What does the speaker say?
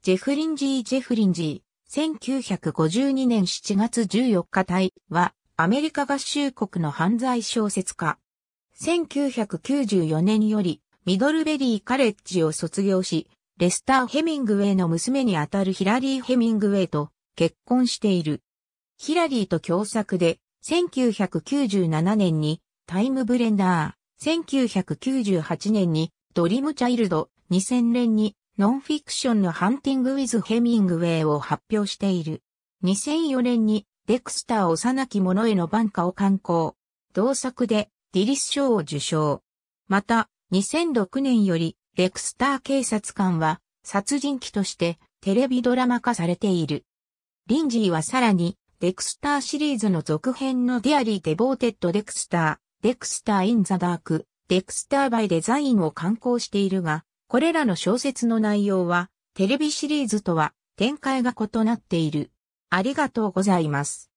ジェフリンジー・ジェフリンジー、1952年7月14日隊は、アメリカ合衆国の犯罪小説家。1994年より、ミドルベリー・カレッジを卒業し、レスター・ヘミングウェイの娘にあたるヒラリー・ヘミングウェイと結婚している。ヒラリーと共作で、1997年に、タイムブレンダー、1998年に、ドリームチャイルド、2000年に、ノンフィクションのハンティング・ウィズ・ヘミングウェイを発表している。2004年にデクスター幼き者への晩歌を刊行。同作でディリス賞を受賞。また、2006年よりデクスター警察官は殺人鬼としてテレビドラマ化されている。リンジーはさらにデクスターシリーズの続編のディアリー・デボーテッド・デクスター、デクスター・イン・ザ・ダーク、デクスター・バイ・デザインを刊行しているが、これらの小説の内容は、テレビシリーズとは展開が異なっている。ありがとうございます。